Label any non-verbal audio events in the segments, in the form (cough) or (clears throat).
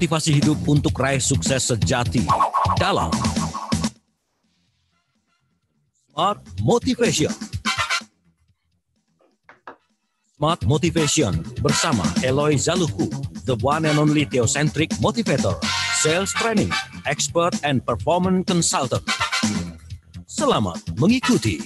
motivasi hidup untuk raih sukses sejati dalam Smart Motivation. Smart Motivation bersama Eloy Zaluku, the one and only theocentric motivator, sales training, expert and performance consultant. Selamat mengikuti.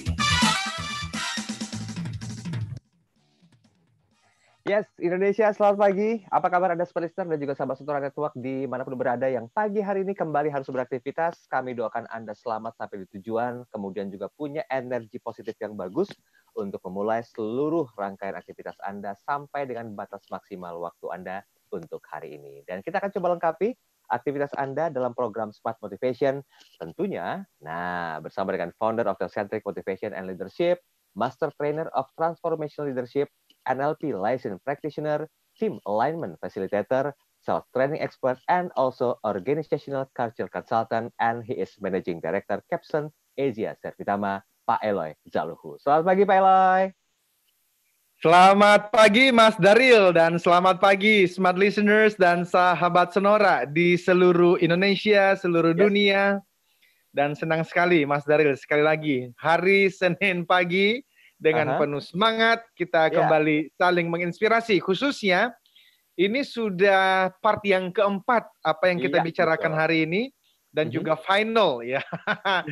Yes, Indonesia, selamat pagi. Apa kabar Anda Listener dan juga sahabat Sentuhan Network di manapun berada yang pagi hari ini kembali harus beraktivitas. Kami doakan Anda selamat sampai di tujuan, kemudian juga punya energi positif yang bagus untuk memulai seluruh rangkaian aktivitas Anda sampai dengan batas maksimal waktu Anda untuk hari ini. Dan kita akan coba lengkapi aktivitas Anda dalam program Smart Motivation tentunya. Nah, bersama dengan founder of the Centric Motivation and Leadership, Master Trainer of Transformational Leadership, NLP licensed practitioner, team alignment facilitator, self-training expert, and also organizational culture consultant, and he is managing director Capson Asia Servitama, Pak Eloy Zaluhu. Selamat pagi Pak Eloy. Selamat pagi Mas Daril dan selamat pagi smart listeners dan sahabat Sonora di seluruh Indonesia, seluruh yes. dunia. Dan senang sekali Mas Daril sekali lagi hari Senin pagi dengan Aha. penuh semangat kita iya. kembali saling menginspirasi. Khususnya ini sudah part yang keempat apa yang kita yeah, bicarakan betul. hari ini dan mm -hmm. juga final ya. (laughs)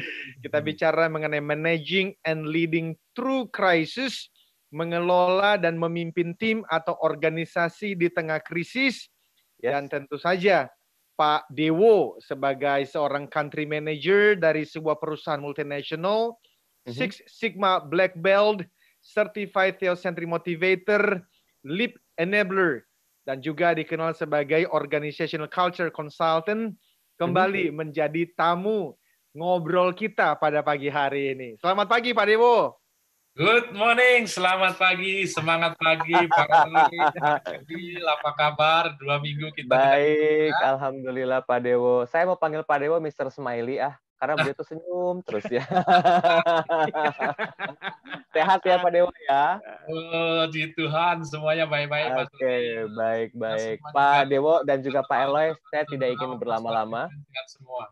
kita bicara mengenai managing and leading through crisis, mengelola dan memimpin tim atau organisasi di tengah krisis yes. dan tentu saja Pak Dewo sebagai seorang country manager dari sebuah perusahaan multinasional Mm-hmm. Six Sigma Black Belt, Certified Theocentric Motivator, Leap Enabler, dan juga dikenal sebagai Organizational Culture Consultant, kembali mm-hmm. menjadi tamu ngobrol kita pada pagi hari ini. Selamat pagi Pak Dewo. Good morning, selamat pagi, semangat pagi, Pak Jadi, apa kabar? Dua minggu kita. Baik, kita. Ya. alhamdulillah Pak Dewo. Saya mau panggil Pak Dewo Mr. Smiley ah karena beliau tuh senyum terus ya. (laughs) Sehat ya Pak Dewa ya. Oh, puji Tuhan semuanya baik-baik Oke, okay, baik-baik. Pak Dewo dan juga Pak Eloy, saya tidak ingin berlama-lama. semua.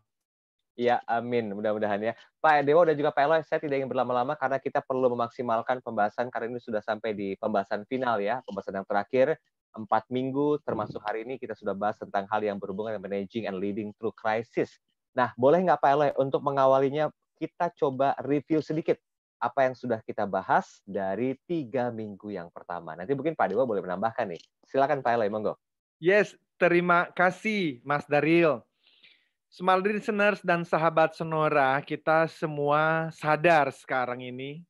Ya, amin. Mudah-mudahan ya. Pak Dewo dan juga Pak Eloy, saya tidak ingin berlama-lama karena kita perlu memaksimalkan pembahasan karena ini sudah sampai di pembahasan final ya, pembahasan yang terakhir. Empat minggu, termasuk hari ini kita sudah bahas tentang hal yang berhubungan dengan managing and leading through crisis Nah, boleh nggak Pak Eloy untuk mengawalinya kita coba review sedikit apa yang sudah kita bahas dari tiga minggu yang pertama. Nanti mungkin Pak Dewa boleh menambahkan nih. Silakan Pak Eloy, monggo. Yes, terima kasih Mas Daril. Small listeners dan sahabat Sonora, kita semua sadar sekarang ini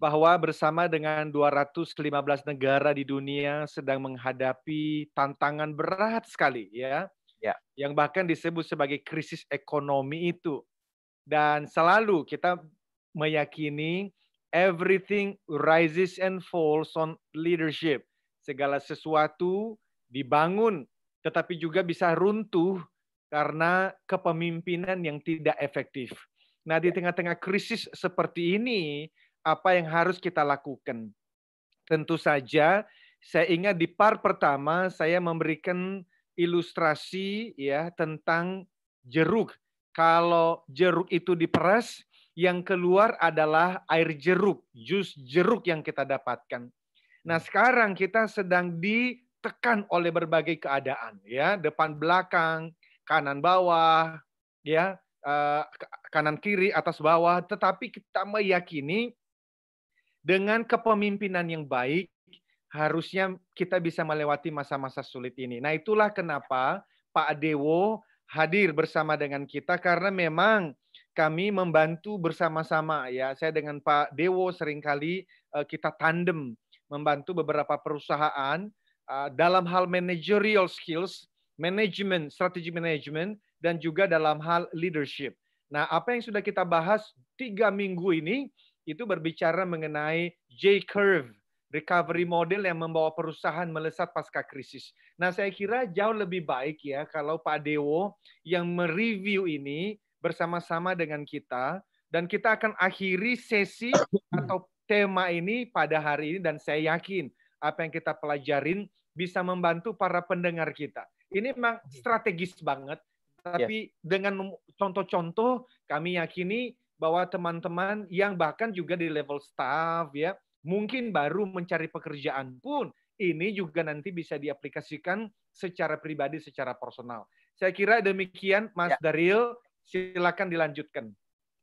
bahwa bersama dengan 215 negara di dunia sedang menghadapi tantangan berat sekali ya ya. yang bahkan disebut sebagai krisis ekonomi itu. Dan selalu kita meyakini everything rises and falls on leadership. Segala sesuatu dibangun tetapi juga bisa runtuh karena kepemimpinan yang tidak efektif. Nah, di ya. tengah-tengah krisis seperti ini, apa yang harus kita lakukan? Tentu saja saya ingat di part pertama saya memberikan ilustrasi ya tentang jeruk. Kalau jeruk itu diperas, yang keluar adalah air jeruk, jus jeruk yang kita dapatkan. Nah, sekarang kita sedang ditekan oleh berbagai keadaan ya, depan belakang, kanan bawah, ya, eh, kanan kiri, atas bawah, tetapi kita meyakini dengan kepemimpinan yang baik harusnya kita bisa melewati masa-masa sulit ini. Nah, itulah kenapa Pak Dewo hadir bersama dengan kita karena memang kami membantu bersama-sama ya. Saya dengan Pak Dewo seringkali uh, kita tandem membantu beberapa perusahaan eh, dalam hal managerial skills, manajemen, strategi manajemen dan juga dalam hal leadership. Nah, apa yang sudah kita bahas tiga minggu ini itu berbicara mengenai J curve recovery model yang membawa perusahaan melesat pasca krisis. Nah, saya kira jauh lebih baik ya kalau Pak Dewo yang mereview ini bersama-sama dengan kita dan kita akan akhiri sesi atau tema ini pada hari ini dan saya yakin apa yang kita pelajarin bisa membantu para pendengar kita. Ini memang strategis banget, tapi yeah. dengan contoh-contoh kami yakini bahwa teman-teman yang bahkan juga di level staff ya mungkin baru mencari pekerjaan pun ini juga nanti bisa diaplikasikan secara pribadi, secara personal. Saya kira demikian, Mas ya. Daril. Silakan dilanjutkan.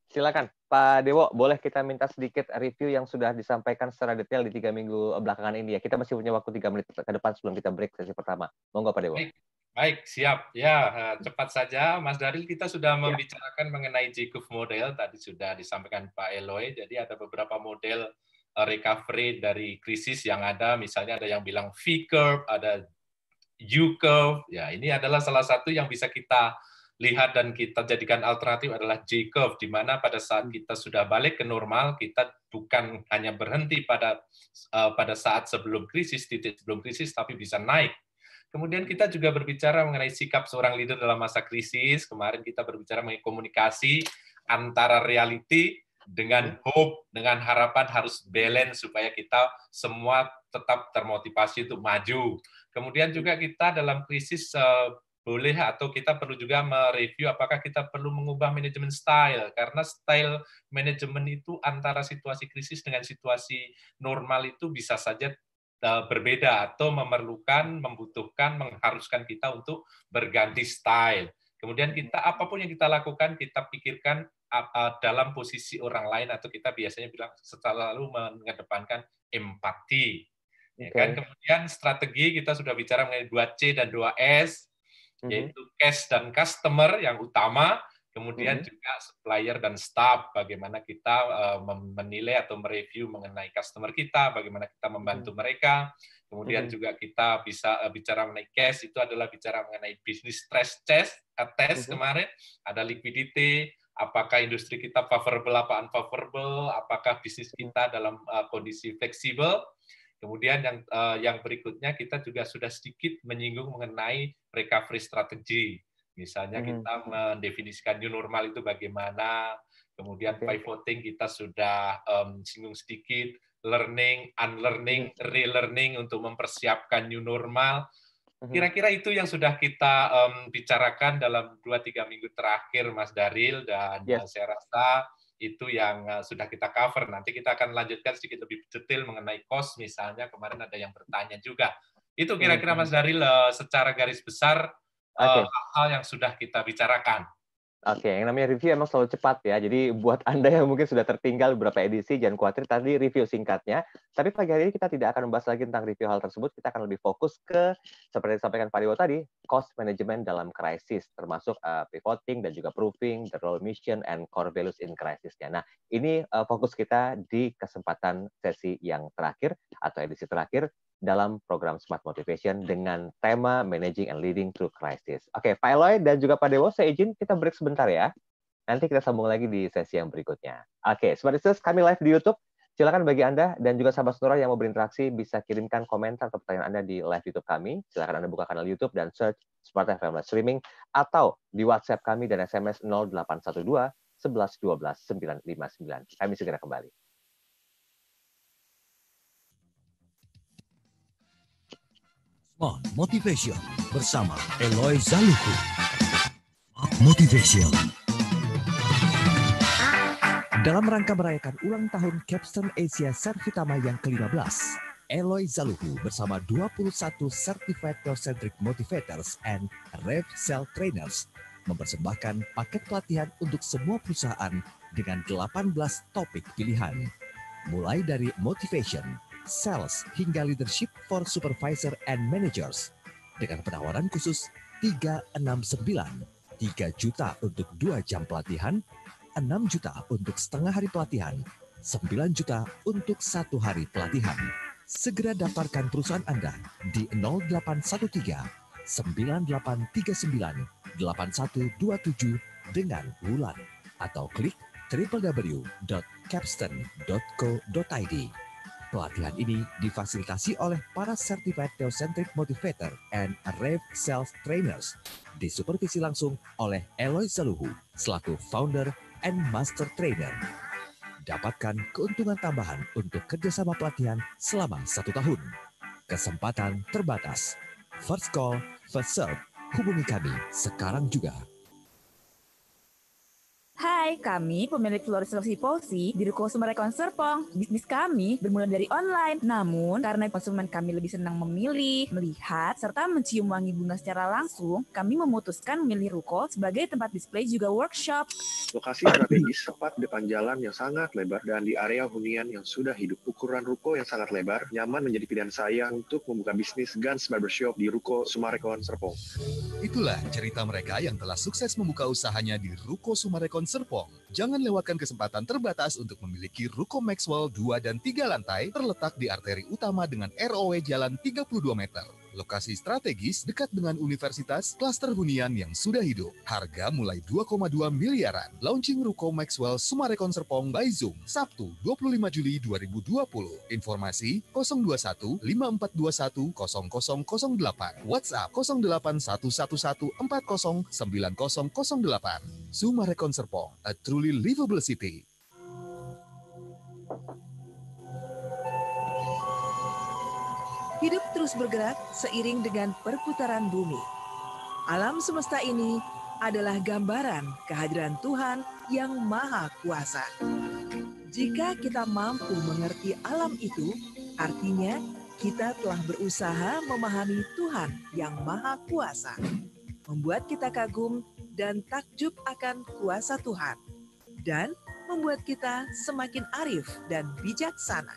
Silakan, Pak Dewo. Boleh kita minta sedikit review yang sudah disampaikan secara detail di tiga minggu belakangan ini ya. Kita masih punya waktu tiga menit ke depan sebelum kita break sesi pertama. Monggo Pak Dewo. Baik. Baik, siap. Ya, eh, cepat saja. Mas Daril, kita sudah ya. membicarakan ya. mengenai Jacob model. Tadi sudah disampaikan Pak Eloy. Jadi ada beberapa model Eh, recovery dari krisis yang ada, misalnya ada yang bilang V curve, ada U curve. Ya, ini adalah salah satu yang bisa kita lihat dan kita jadikan alternatif adalah J curve di mana pada saat hmm. kita sudah balik ke normal kita bukan hanya berhenti pada uh, pada saat sebelum krisis titik sebelum krisis tapi bisa naik. Kemudian kita juga berbicara mengenai sikap seorang leader dalam masa krisis. Kemarin kita berbicara mengenai komunikasi antara reality dengan hmm. hope, dengan harapan harus balance supaya kita semua tetap termotivasi untuk maju. Kemudian juga hmm. kita dalam krisis eh, boleh atau kita perlu juga mereview apakah kita perlu mengubah manajemen style karena style manajemen itu antara situasi krisis dengan situasi normal itu bisa saja eh, berbeda atau memerlukan, membutuhkan, mengharuskan kita untuk berganti style. Kemudian kita hmm. apapun yang kita lakukan kita pikirkan Eh, dalam posisi orang lain atau kita biasanya bilang selalu mengedepankan empati. Okay. Ya kan kemudian strategi kita sudah bicara mengenai 2C dan 2S mm-hmm. yaitu cash dan customer yang utama, kemudian mm-hmm. juga supplier dan staff bagaimana kita uh, menilai atau mereview mengenai customer kita, bagaimana kita membantu mm-hmm. mereka. Kemudian mm-hmm. juga kita bisa uh, bicara mengenai cash itu adalah bicara mengenai business stress test, uh, test mm-hmm. kemarin ada liquidity apakah industri kita favorable apa unfavorable, apakah bisnis kita dalam uh, kondisi fleksibel. Kemudian yang uh, yang berikutnya kita juga sudah sedikit menyinggung mengenai recovery strategy. Misalnya hmm. kita mendefinisikan new normal itu bagaimana, kemudian okay. pivoting kita sudah um, singgung sedikit, learning, unlearning, hmm. relearning untuk mempersiapkan new normal Mm-hmm. Kira-kira itu yang sudah kita um, bicarakan dalam 2-3 minggu terakhir, Mas Daril, dan yes. Eh, saya rasa itu yang eh, sudah kita cover. Nanti kita akan lanjutkan sedikit lebih detail mengenai kos, misalnya kemarin ada yang bertanya juga. Itu kira-kira mm-hmm. Mas Daril eh, secara garis besar uh, hal -hal yang sudah kita bicarakan. Oke, yang namanya review emang selalu cepat ya. Jadi buat (laughs) Anda yang mungkin sudah tertinggal beberapa edisi, jangan khawatir tadi review singkatnya. Tapi pagi hari ini kita tidak akan membahas lagi tentang review hal tersebut. Kita akan lebih fokus ke, seperti disampaikan Pak Dewo tadi, cost management dalam krisis, termasuk uh, pivoting dan juga proofing, the role mission, and core values in crisis krisisnya. Nah, ini uh, fokus kita di kesempatan sesi yang terakhir atau edisi terakhir dalam program Smart Motivation dengan tema Managing and Leading Through Crisis. Oke, Pak Eloy dan juga Pak Dewo, saya izin kita break sebentar ya. Nanti kita sambung lagi di sesi yang berikutnya. Oke, Smart Sisters, kami live di YouTube. Silakan bagi Anda dan juga sahabat saudara yang mau berinteraksi bisa kirimkan komentar atau pertanyaan Anda di live YouTube kami. Silakan Anda buka kanal YouTube dan search Smart FM Streaming atau di WhatsApp kami dan SMS 0812 11 12 959. Kami segera kembali. on Motivation bersama Eloy Zaluku. Motivation. Dalam rangka merayakan ulang tahun Capstone Asia Servitama yang ke-15, Eloy Zaluhu bersama 21 Certified Concentric Motivators and Rev Cell Trainers mempersembahkan paket pelatihan untuk semua perusahaan dengan 18 topik pilihan. Mulai dari motivation, sales, hingga leadership for supervisor and managers dengan penawaran khusus 369, 3 juta untuk 2 jam pelatihan, 6 juta untuk setengah hari pelatihan, 9 juta untuk satu hari pelatihan. Segera daftarkan perusahaan Anda di 0813 9839 8127 dengan bulan atau klik www.capstan.co.id. Pelatihan ini difasilitasi oleh para Certified Theocentric Motivator and Rev Self Trainers, disupervisi langsung oleh Eloy Saluhu, selaku founder and master trainer. Dapatkan keuntungan tambahan untuk kerjasama pelatihan selama satu tahun. Kesempatan terbatas. First call, first serve. Hubungi kami sekarang juga. Hai, kami pemilik florist Seleksi Polsi di Ruko Sumerekon Serpong. Bisnis kami bermula dari online. Namun, karena konsumen kami lebih senang memilih, melihat, serta mencium wangi bunga secara langsung, kami memutuskan memilih Ruko sebagai tempat display juga workshop. Lokasi strategis tepat depan jalan yang sangat lebar dan di area hunian yang sudah hidup. Ukuran Ruko yang sangat lebar, nyaman menjadi pilihan saya untuk membuka bisnis Guns Barbershop di Ruko Sumarekon Serpong. Itulah cerita mereka yang telah sukses membuka usahanya di Ruko Sumarekon Serpong. Jangan lewatkan kesempatan terbatas untuk memiliki Ruko Maxwell 2 dan 3 lantai terletak di arteri utama dengan ROW jalan 32 meter lokasi strategis dekat dengan universitas, klaster hunian yang sudah hidup. Harga mulai 2,2 miliaran. Launching Ruko Maxwell Sumarekon Serpong by Zoom, Sabtu 25 Juli 2020. Informasi 021 5421 0008. WhatsApp 08111 40 9008. Sumarekon Serpong, a truly livable city. Hidup terus bergerak seiring dengan perputaran bumi. Alam semesta ini adalah gambaran kehadiran Tuhan yang Maha Kuasa. Jika kita mampu mengerti alam itu, artinya kita telah berusaha memahami Tuhan yang Maha Kuasa, membuat kita kagum dan takjub akan kuasa Tuhan, dan membuat kita semakin arif dan bijaksana.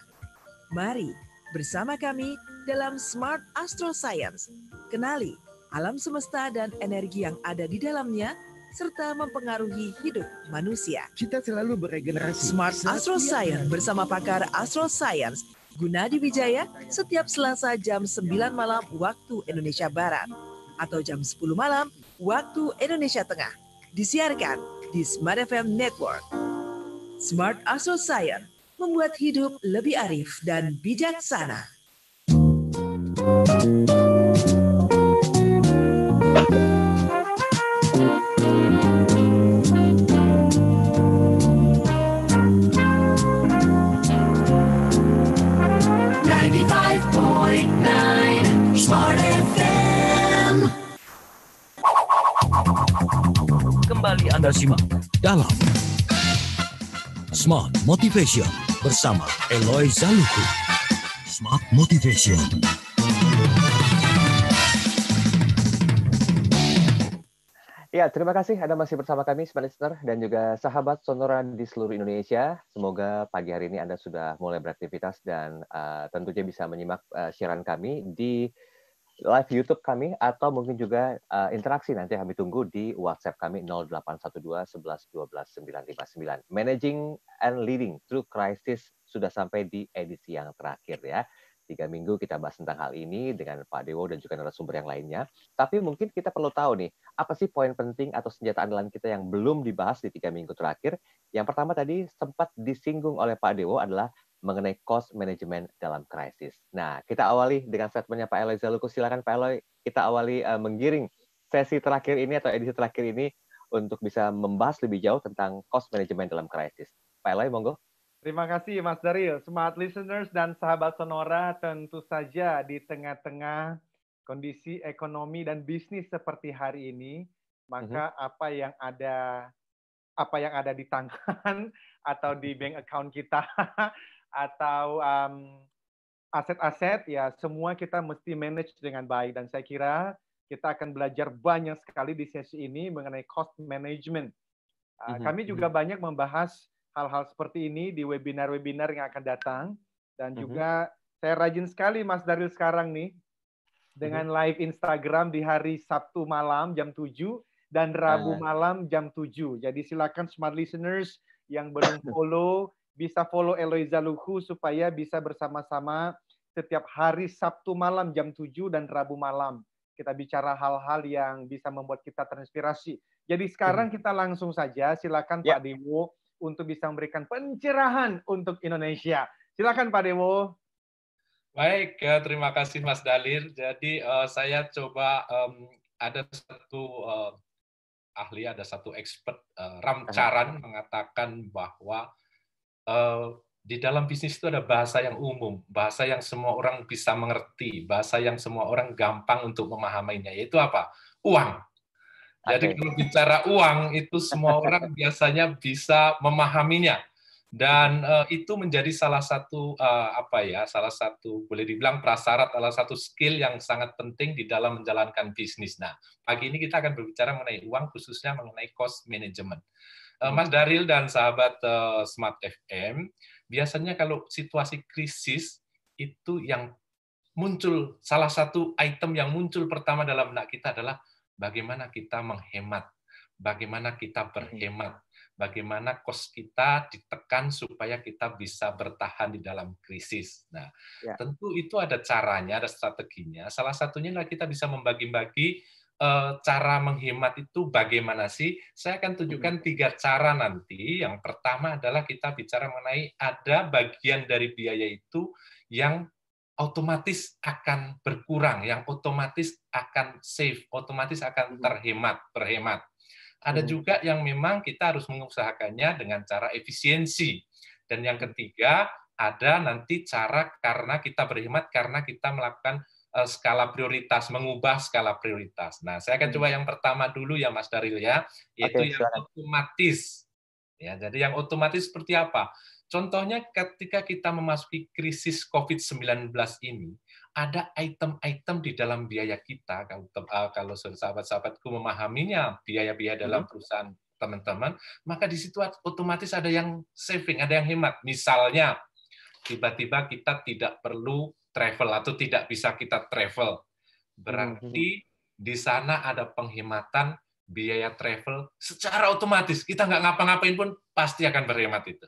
Mari bersama kami dalam Smart Astro Science. Kenali alam semesta dan energi yang ada di dalamnya serta mempengaruhi hidup manusia. Kita selalu beregenerasi. Smart Astro Science bersama pakar Astro Science Gunadi Wijaya setiap Selasa jam 9 malam waktu Indonesia Barat atau jam 10 malam waktu Indonesia Tengah. Disiarkan di Smart FM Network. Smart Astro Science membuat hidup lebih arif dan bijaksana dalam Smart Motivation bersama Eloy Zaluku. Smart Motivation. Ya, terima kasih Anda masih bersama kami, Listener, dan juga sahabat Sonora di seluruh Indonesia. Semoga pagi hari ini Anda sudah mulai beraktivitas dan uh, tentunya bisa menyimak uh, siaran kami di live YouTube kami atau mungkin juga uh, interaksi nanti kami tunggu di WhatsApp kami 0812 11 12 959. Managing and Leading Through Crisis sudah sampai di edisi yang terakhir ya tiga minggu kita bahas tentang hal ini dengan Pak Dewo dan juga narasumber yang lainnya. Tapi mungkin kita perlu tahu nih, apa sih poin penting atau senjata andalan kita yang belum dibahas di tiga minggu terakhir? Yang pertama tadi sempat disinggung oleh Pak Dewo adalah mengenai cost management dalam krisis. Nah, kita awali dengan statementnya Pak Eloy Zaluku. Silakan Pak Eloy, kita awali uh, menggiring sesi terakhir ini atau edisi terakhir ini untuk bisa membahas lebih jauh tentang cost management dalam krisis. Pak Eloy, monggo. Terima kasih Mas Daril. Smart listeners dan sahabat Sonora tentu saja di tengah-tengah kondisi ekonomi dan bisnis seperti hari ini, maka mm-hmm. apa yang ada apa yang ada di tangan (laughs) atau di bank account kita (laughs) atau aset mmm, aset-aset ya semua kita mesti manage dengan baik dan saya kira kita akan belajar banyak sekali di sesi ini mengenai cost management. mm-hmm. Kami juga mhm. banyak membahas hal-hal seperti ini di webinar-webinar yang akan datang dan mm-hmm. juga saya rajin sekali Mas Daril sekarang nih mhm. dengan live Instagram di hari Sabtu malam jam 7 dan ah. Rabu malam jam 7. Jadi silakan smart listeners yang belum (laughs) follow bisa follow Eloiza Luhu supaya bisa bersama-sama setiap hari Sabtu malam jam 7 dan Rabu malam kita bicara hal-hal yang bisa membuat kita terinspirasi. Jadi sekarang mhm. kita langsung saja silakan ya. Pak Dewo untuk bisa memberikan pencerahan untuk Indonesia. Silakan Pak Dewo. Baik, ya, terima kasih Mas Dalir. Jadi eh, saya coba ada satu eh, ahli, ada satu expert uh, eh, Ramcaran mengatakan bahwa di dalam bisnis itu ada bahasa yang umum, bahasa yang semua orang bisa mengerti, bahasa yang semua orang gampang untuk memahaminya. Yaitu apa? Uang. Jadi okay. kalau bicara uang itu semua (laughs) orang biasanya bisa memahaminya dan uh, itu menjadi salah satu uh, apa ya salah satu boleh dibilang prasyarat salah satu skill yang sangat penting di dalam menjalankan bisnis. Nah pagi ini kita akan berbicara mengenai uang khususnya mengenai cost management. Uh, Mas Daril dan sahabat uh, Smart FM biasanya kalau situasi krisis itu yang muncul salah satu item yang muncul pertama dalam benak kita adalah bagaimana kita menghemat, bagaimana kita berhemat, bagaimana kos kita ditekan supaya kita bisa bertahan di dalam krisis. Nah, ya. tentu itu ada caranya, ada strateginya. Salah satunya adalah kita bisa membagi-bagi eh, cara menghemat itu bagaimana sih? Saya akan tunjukkan tiga cara nanti. Yang pertama adalah kita bicara mengenai ada bagian dari biaya itu yang otomatis akan berkurang, yang otomatis akan safe, otomatis akan hmm. terhemat, terhemat. Ada hmm. juga yang memang kita harus mengusahakannya dengan cara efisiensi. Dan yang hmm. ketiga, ada nanti cara karena kita berhemat karena kita melakukan eh, skala prioritas, mengubah skala prioritas. Nah, saya akan coba yang pertama dulu ya Mas Daril ya, yaitu Oke, yang otomatis. Ya, jadi yang otomatis seperti apa? Contohnya ketika kita memasuki krisis COVID-19 ini, ada item-item di dalam biaya kita, kalau, eh, kalau sahabat-sahabatku memahaminya, biaya-biaya hmm. dalam perusahaan teman-teman, maka di situ otomatis ada yang saving, ada yang hemat. Misalnya, tiba-tiba kita tidak perlu travel atau tidak bisa kita travel. Berarti hmm. di sana ada penghematan biaya travel secara otomatis. Kita nggak ngapa-ngapain pun pasti akan berhemat itu.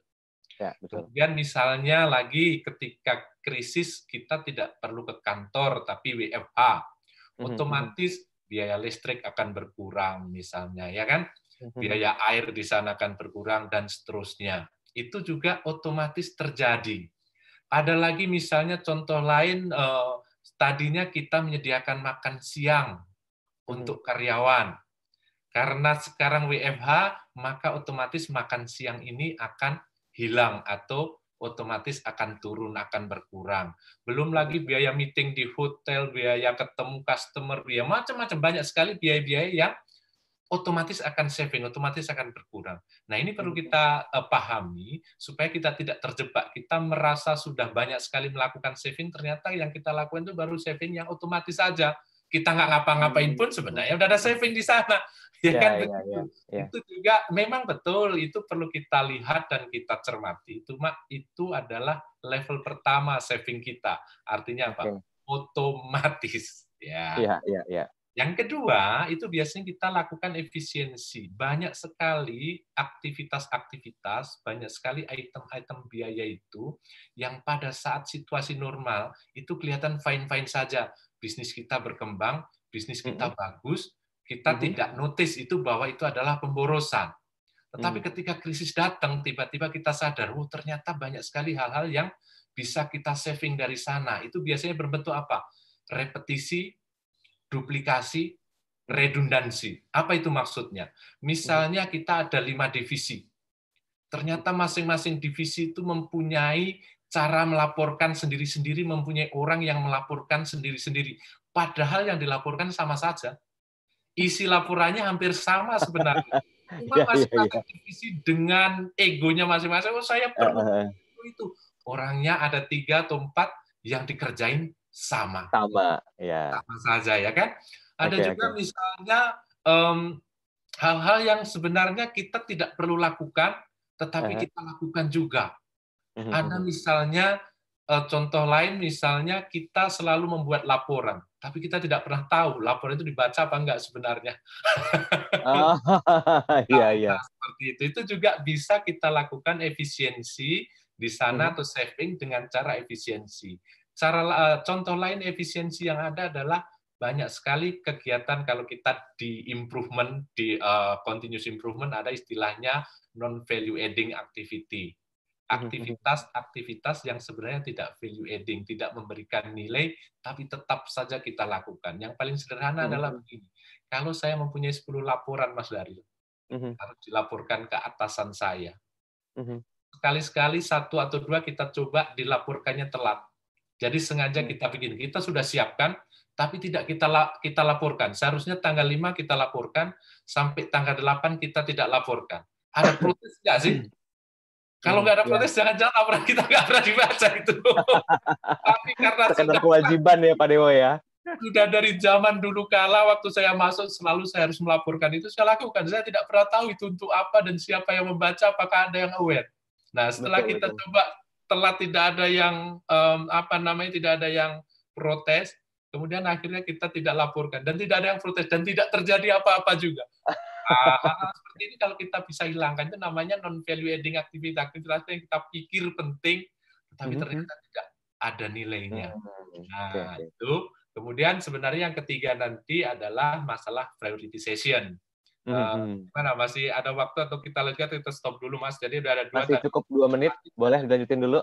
Ya, betul. Kemudian misalnya lagi ketika krisis kita tidak perlu ke kantor tapi WFH, mhm, mhm. otomatis biaya listrik akan berkurang misalnya, ya kan? Mhm. Biaya air di sana akan berkurang dan seterusnya. Itu juga otomatis terjadi. Ada lagi misalnya contoh lain, eh, tadinya kita menyediakan makan siang untuk karyawan, karena sekarang WFH, maka otomatis makan siang ini akan hilang atau otomatis akan turun, akan berkurang. Belum lagi biaya meeting di hotel, biaya ketemu customer, biaya macam-macam banyak sekali biaya-biaya yang otomatis akan saving, otomatis akan berkurang. Nah ini perlu kita eh, pahami supaya kita tidak terjebak. Kita merasa sudah banyak sekali melakukan saving, ternyata yang kita lakukan itu baru saving yang otomatis saja kita nggak ngapa-ngapain hmm. pun sebenarnya udah ada saving di sana (laughs) ya, ya, kan ya, Ya, ya. Itu juga memang betul itu perlu kita lihat dan kita cermati. Itu mak itu adalah level pertama saving kita. Artinya apa? Okay. Otomatis (laughs) ya. Ya, ya, ya. Yang kedua, itu biasanya kita lakukan efisiensi. Banyak sekali aktivitas-aktivitas, banyak sekali item-item biaya itu yang pada saat situasi normal itu kelihatan fine-fine saja bisnis kita berkembang, bisnis kita mm -hmm. bagus, kita mm -hmm. tidak notice itu bahwa itu adalah pemborosan. Tetapi mm -hmm. ketika krisis datang, tiba-tiba kita sadar, oh ternyata banyak sekali hal-hal yang bisa kita saving dari sana. Itu biasanya berbentuk apa? Repetisi, duplikasi, redundansi. Apa itu maksudnya? Misalnya mm. kita ada lima divisi. Ternyata masing-masing divisi itu mempunyai cara melaporkan sendiri-sendiri mempunyai orang yang melaporkan sendiri-sendiri. Padahal yang dilaporkan sama saja. Isi laporannya hampir sama sebenarnya. (laughs) Cuma iya, masing-masing iya, iya. divisi dengan egonya masing-masing. Oh, saya perlu itu. Orangnya ada tiga atau empat yang dikerjain sama. Sama, ya. Sama saja ya kan. Ada okay, juga okay. misalnya um, hal-hal yang sebenarnya kita tidak perlu lakukan, tetapi uh -huh. kita lakukan juga Mhm. Ada misalnya eh, contoh lain misalnya kita selalu membuat laporan, tapi kita tidak pernah tahu laporan itu dibaca apa enggak sebenarnya. Ah, iya (laughs) iya. Nah, iya. seperti itu. Itu juga bisa kita lakukan efisiensi di sana hmm. atau saving dengan cara efisiensi. Cara eh, contoh lain efisiensi yang ada adalah banyak sekali kegiatan kalau kita di improvement di uh, continuous improvement ada istilahnya non value adding activity Mhm, mhm. aktivitas-aktivitas yang sebenarnya tidak value adding, tidak memberikan nilai, tapi tetap saja kita lakukan. Yang paling sederhana hmm. adalah begini, kalau saya mempunyai 10 laporan, Mas Daril, hmm. harus dilaporkan ke atasan saya. Hmm. Sekali-sekali satu atau dua kita coba dilaporkannya telat. Jadi sengaja mhm. kita bikin, kita sudah siapkan, tapi tidak kita kita laporkan. Seharusnya tanggal 5 kita laporkan, sampai tanggal 8 kita tidak laporkan. Ada (clears throat) proses nggak sih? Kalau nggak ada iya. protes, ya. jangan-jangan laporan kita nggak pernah dibaca itu. (laughs) Tapi karena sudah kewajiban ya Pak Dewo ya. Sudah dari zaman dulu kala waktu saya masuk selalu saya harus melaporkan itu saya lakukan. Saya tidak pernah tahu itu untuk apa dan siapa yang membaca, apakah ada yang aware. Nah setelah betul, kita betul. coba telah tidak ada yang um, apa namanya tidak ada yang protes, kemudian akhirnya kita tidak laporkan dan tidak ada yang protes dan tidak terjadi apa-apa juga. (laughs) Ah, seperti ini kalau kita bisa hilangkan itu namanya non value adding activity aktivitas yang kita pikir penting tetapi mm-hmm. ternyata tidak ada nilainya. Mm-hmm. Nah, itu. Kemudian sebenarnya yang ketiga nanti adalah masalah prioritization. Uh, eh, mm-hmm. mana masih ada waktu atau kita lihat kita stop dulu Mas. Jadi udah ada dua. Masih cukup dua menit. Boleh dilanjutin dulu.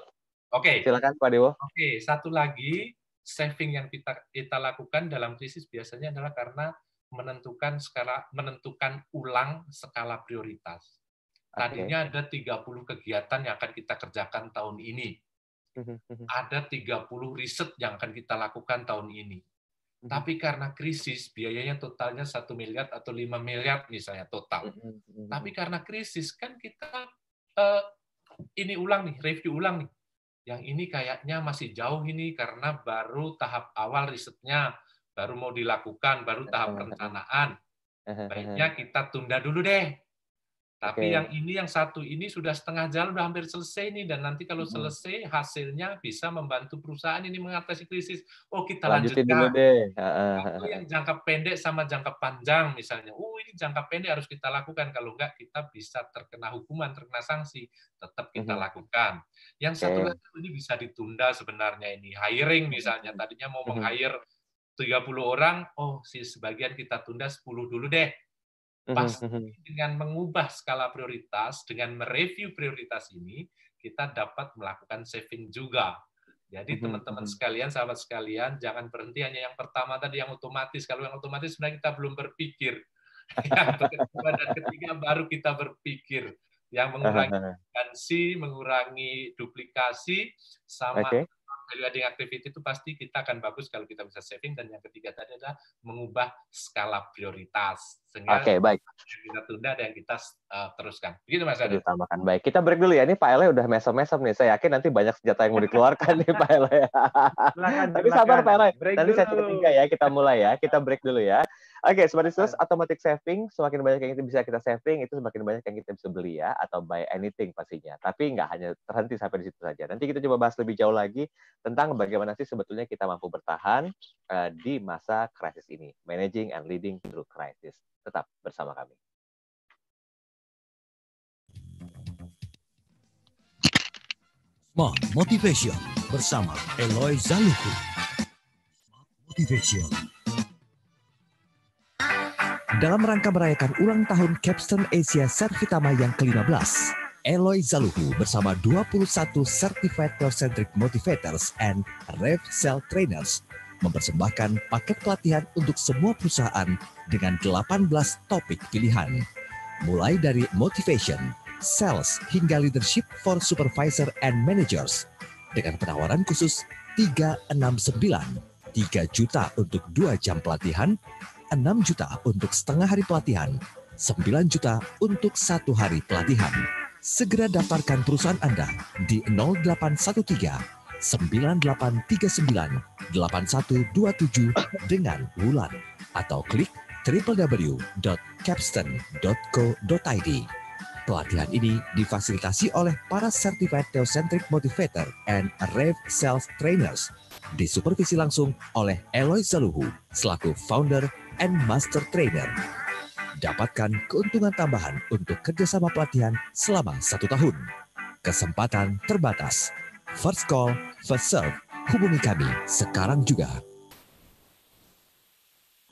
Oke. Okay. Silakan Pak Dewo. Oke, okay. satu lagi saving yang kita kita lakukan dalam krisis biasanya adalah karena menentukan skala menentukan ulang skala prioritas. Tadinya okay. ada 30 kegiatan yang akan kita kerjakan tahun ini. Mhm, mhm. Ada 30 riset yang akan kita lakukan tahun ini. Mhm. Tapi karena krisis, biayanya totalnya satu miliar atau 5 miliar misalnya total. Tapi karena krisis, kan kita eh, ini ulang nih, review ulang nih. Yang ini kayaknya masih jauh ini karena baru tahap awal risetnya baru mau dilakukan, baru tahap perencanaan. Baiknya kita tunda dulu deh. Tapi okay. yang ini, yang satu ini sudah setengah jalan, sudah hampir selesai nih. Dan nanti kalau selesai, hasilnya bisa membantu perusahaan ini mengatasi krisis. Oh, kita Lanjutin lanjutkan. Dulu deh. Atau yang jangka pendek sama jangka panjang misalnya. Oh, ini jangka pendek harus kita lakukan. Kalau enggak, kita bisa terkena hukuman, terkena sanksi. Tetap kita lakukan. Yang okay. satu lagi, ini bisa ditunda sebenarnya ini. Hiring misalnya. Tadinya mau meng-hire 30 orang, oh si sebagian kita tunda 10 dulu deh. Mhm, Pasti mhm. dengan mengubah skala prioritas, dengan mereview prioritas ini, kita dapat melakukan saving juga. Jadi mhm, teman-teman sekalian, sahabat sekalian, jangan berhenti hanya yang pertama tadi yang otomatis. Kalau yang otomatis sebenarnya kita belum berpikir. (laughs) Yang kedua dan ketiga baru kita berpikir. Yang mengurangi mengurangi duplikasi, sama okay value adding activity itu pasti kita akan bagus kalau kita bisa saving dan yang ketiga tadi adalah mengubah skala prioritas sehingga okay, baik. yang kita tunda dan kita uh, teruskan. Begitu Mas Adi. Tambahkan. Baik, kita break dulu ya. Ini Pak Ele udah mesem-mesem nih. Saya yakin nanti banyak senjata yang mau dikeluarkan nih Pak Ele. Tapi sabar Pak Ele. Tadi Nanti sesi ketiga ya kita mulai ya. Kita break dulu ya. Oke, okay, terus automatic saving, semakin banyak yang kita bisa kita saving, itu semakin banyak yang kita bisa beli ya, atau buy anything pastinya. Tapi nggak hanya terhenti sampai di situ saja. Nanti kita coba bahas lebih jauh lagi tentang bagaimana sih sebetulnya kita mampu bertahan uh, di masa krisis ini. Managing and leading through crisis. Tetap bersama kami. Smart Motivation bersama Eloy Zaluku. Smart Motivation dalam rangka merayakan ulang tahun Capstone Asia Servitama yang ke-15. Eloy Zaluhu bersama 21 Certified Concentric Motivators and Rev Cell Trainers mempersembahkan paket pelatihan untuk semua perusahaan dengan 18 topik pilihan. Mulai dari motivation, sales, hingga leadership for supervisor and managers dengan penawaran khusus 369, 3 juta untuk 2 jam pelatihan, 6 juta untuk setengah hari pelatihan, 9 juta untuk satu hari pelatihan. Segera daftarkan perusahaan Anda di 0813 9839 8127 dengan bulan atau klik www.capstan.co.id. Pelatihan ini difasilitasi oleh para Certified Theocentric Motivator and Rev Self Trainers, disupervisi langsung oleh Eloy Zaluhu selaku founder and Master Trainer. Dapatkan keuntungan tambahan untuk kerjasama pelatihan selama satu tahun. Kesempatan terbatas. First call, first serve. Hubungi kami sekarang juga.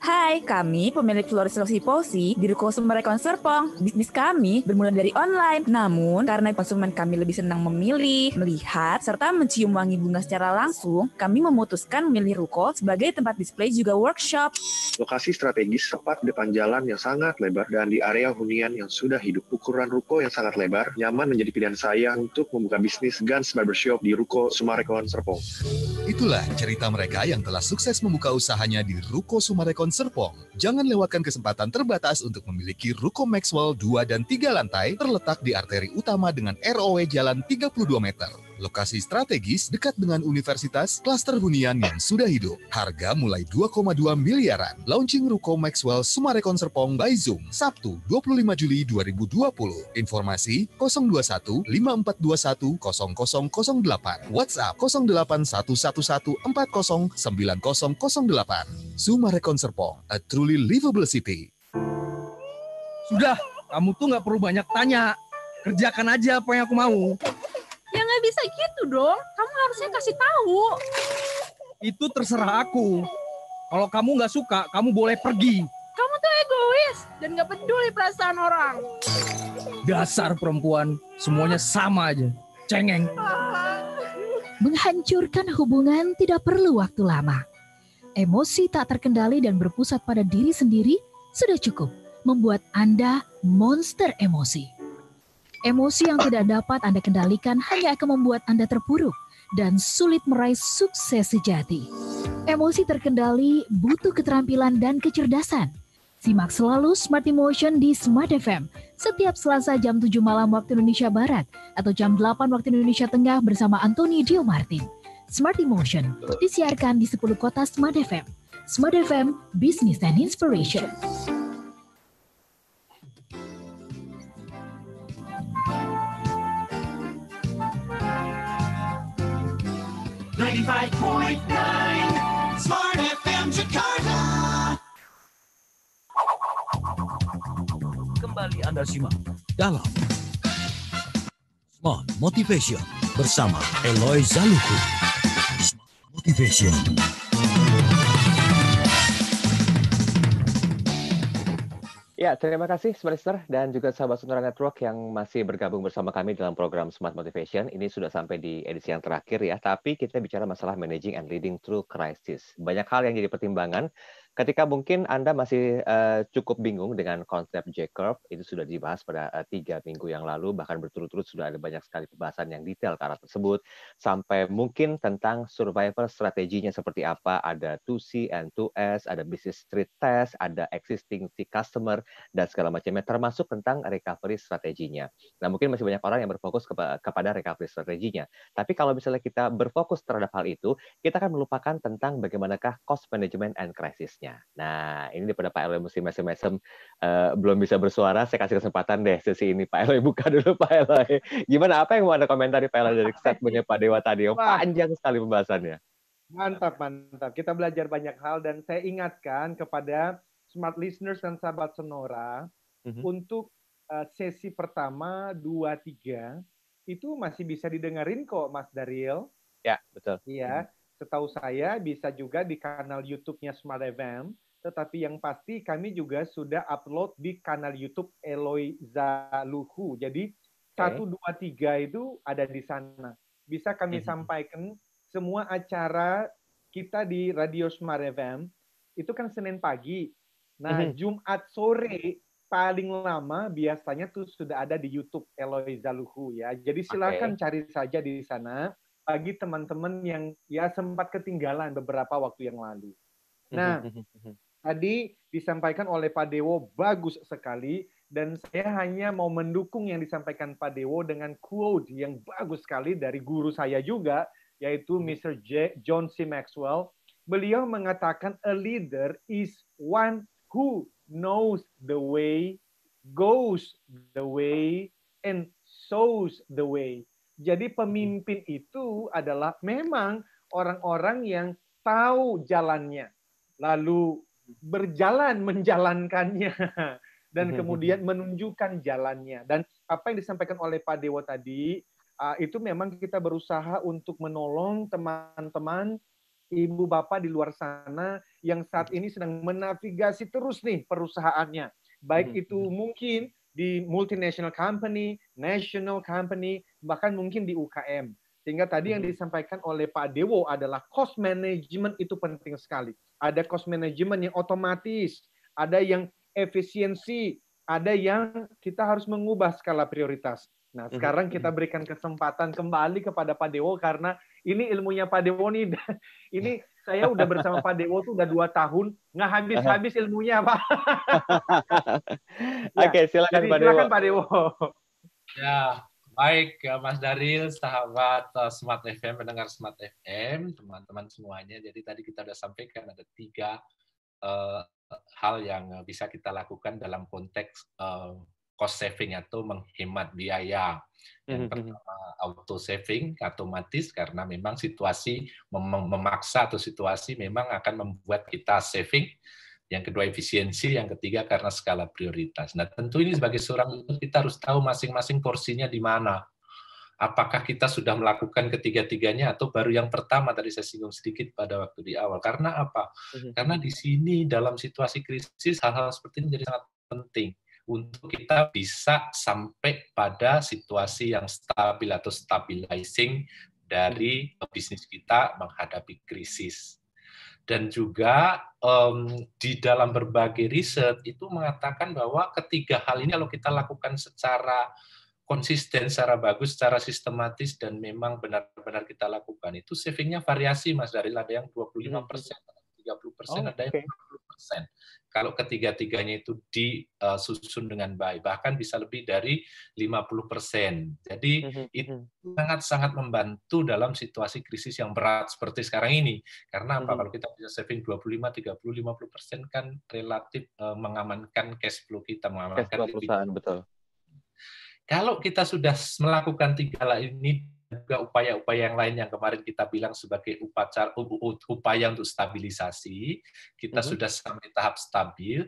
Hai, kami pemilik Flores Rosi Posi di Ruko Sumerekon Serpong. Bisnis kami bermula dari online. Namun, karena konsumen kami lebih senang memilih, melihat, serta mencium wangi bunga secara langsung, kami memutuskan memilih Ruko sebagai tempat display juga workshop. Lokasi strategis tepat depan jalan yang sangat lebar dan di area hunian yang sudah hidup. Ukuran Ruko yang sangat lebar, nyaman menjadi pilihan saya untuk membuka bisnis Guns Barbershop di Ruko Sumarekon Serpong. Itulah cerita mereka yang telah sukses membuka usahanya di Ruko Sumarekon Serpong. Jangan lewatkan kesempatan terbatas untuk memiliki Ruko Maxwell 2 dan 3 lantai terletak di arteri utama dengan ROE jalan 32 meter. Lokasi strategis dekat dengan universitas, klaster hunian yang sudah hidup. Harga mulai 2,2 miliaran. Launching Ruko Maxwell Sumarekon Serpong by Zoom, Sabtu 25 Juli 2020. Informasi 021 5421 0008. WhatsApp 08111 40 9008. Sumarekon Serpong, a truly livable city. Sudah, kamu tuh nggak perlu banyak tanya. Kerjakan aja apa yang aku mau ya nggak bisa gitu dong kamu harusnya kasih tahu itu terserah aku kalau kamu nggak suka kamu boleh pergi kamu tuh egois dan nggak peduli perasaan orang dasar perempuan semuanya sama aja cengeng menghancurkan hubungan tidak perlu waktu lama emosi tak terkendali dan berpusat pada diri sendiri sudah cukup membuat Anda monster emosi. Emosi yang tidak dapat Anda kendalikan hanya akan membuat Anda terpuruk dan sulit meraih sukses sejati. Emosi terkendali butuh keterampilan dan kecerdasan. Simak selalu Smart Emotion di Smart FM setiap Selasa jam 7 malam waktu Indonesia Barat atau jam 8 waktu Indonesia Tengah bersama Anthony Dio Martin. Smart Emotion disiarkan di 10 kota Smart FM. Smart FM, Business and Inspiration. Kembali Anda simak dalam Smart Motivation bersama Eloy Zaluku. Smart Motivation. Ya, terima kasih Semester dan juga sahabat Sonora Network yang masih bergabung bersama kami dalam program Smart Motivation. Ini sudah sampai di edisi yang terakhir ya, tapi kita bicara masalah managing and leading through crisis. Banyak hal yang jadi pertimbangan Ketika mungkin Anda masih eh, cukup bingung dengan konsep J-curve, itu sudah dibahas pada eh, tiga minggu yang lalu, bahkan berturut-turut sudah ada banyak sekali pembahasan yang detail ke tersebut, sampai mungkin tentang survival strateginya seperti apa, ada 2C and 2S, ada business street test, ada existing customer, dan segala macamnya, termasuk tentang recovery strateginya. Nah, mungkin masih banyak orang yang berfokus kepada recovery strateginya. Tapi kalau misalnya kita berfokus terhadap hal itu, kita akan melupakan tentang bagaimanakah cost management and crisis selanjutnya. Nah, ini daripada Pak LW mesti mesem-mesem uh, belum bisa bersuara, saya kasih kesempatan deh sesi ini Pak LW buka dulu Pak LW. Gimana apa yang mau komentar komentari Pak LW dari statementnya Pak Dewa tadi Oh, panjang sekali pembahasannya? Mantap, mantap. Kita belajar banyak hal dan saya ingatkan kepada smart listeners dan sahabat Sonora mm-hmm. untuk eh, sesi pertama, dua, tiga itu masih bisa didengerin kok Mas Daryl. Ya, betul. Iya. Mhm. Setahu saya bisa juga di kanal YouTube-nya Smart FM, tetapi yang pasti kami juga sudah upload di kanal YouTube Eloiza Luhu. Jadi satu dua tiga itu ada di sana. Bisa kami mm sampaikan semua acara kita di Radio Smart FM itu kan Senin pagi. Nah, mm Jumat sore paling lama biasanya tuh sudah ada di YouTube Eloiza Luhu ya. Jadi silakan okay. cari saja di sana bagi teman-teman yang ya sempat ketinggalan beberapa waktu yang lalu. Mhm, nah, mhm, mhm, tadi disampaikan oleh Pak Dewo bagus sekali dan saya hanya mau mendukung yang disampaikan Pak Dewo dengan quote yang bagus sekali dari guru saya juga yaitu Mr. J. John C. Maxwell. Beliau mengatakan a leader is one who knows the way, goes the way, and shows the way. Jadi hmm. pemimpin itu adalah memang orang-orang yang tahu jalannya, lalu hmm. berjalan menjalankannya (laughs) dan hmm, kemudian menunjukkan jalannya. Dan apa yang disampaikan oleh Pak Dewa tadi ah, itu memang kita berusaha untuk menolong teman-teman ibu bapak di luar sana yang saat ini sedang menavigasi terus nih perusahaannya. Baik itu mungkin di multinational company, national company, bahkan mungkin di UKM. Sehingga tadi yang hmm. disampaikan oleh Pak Dewo adalah cost management itu penting sekali. Ada cost management yang otomatis, ada yang efisiensi, ada yang kita harus mengubah skala prioritas. Nah, hmm. sekarang kita hmm. berikan kesempatan kembali kepada Pak Dewo karena ini ilmunya Pak Dewo nih. (laughs) ini ya saya udah bersama Pak Dewo tuh udah dua tahun nggak habis-habis ilmunya Pak. (laughs) ya, Oke silakan Pak Dewo. Pak Dewo. Ya baik ya, Mas Daril, sahabat eh, Smart FM, pendengar Smart FM, teman-teman semuanya. Jadi tadi kita sudah sampaikan ada tiga uh, hal yang bisa kita lakukan dalam konteks uh, cost saving atau menghemat biaya yang mhm, mhm. pertama auto saving otomatis karena memang situasi mem memaksa atau situasi memang akan membuat kita saving. Yang kedua efisiensi, yang ketiga karena skala prioritas. Nah tentu ini sebagai seorang kita harus tahu masing-masing porsinya di mana. Apakah kita sudah melakukan ketiga-tiganya atau baru yang pertama tadi saya singgung sedikit pada waktu di awal. Karena apa? Mhm. Karena di sini dalam situasi krisis hal-hal seperti ini jadi sangat penting untuk kita bisa sampai pada situasi yang stabil atau stabilizing dari hmm. bisnis kita menghadapi krisis. Dan juga um, di dalam berbagai riset itu mengatakan bahwa ketiga hal ini kalau kita lakukan secara konsisten, secara bagus, secara sistematis, dan memang benar-benar kita lakukan, itu savingnya variasi, Mas Daril. Ada yang 25 hmm. persen, 30 persen, oh, ada yang 40 kalau ketiga-tiganya itu disusun eh, dengan baik, bahkan bisa lebih dari 50%. persen. Jadi mhm, itu mhm. sangat-sangat membantu dalam situasi krisis yang berat seperti sekarang ini. Karena apa? Mhm. Kalau kita bisa saving 25, 30, 50% persen, kan relatif eh, mengamankan cash flow kita, mengamankan cash flow perusahaan, betul. Kalau kita sudah melakukan tiga hal ini juga upaya-upaya yang lain yang kemarin kita bilang sebagai upacara upaya untuk stabilisasi kita mm -hmm. sudah sampai tahap stabil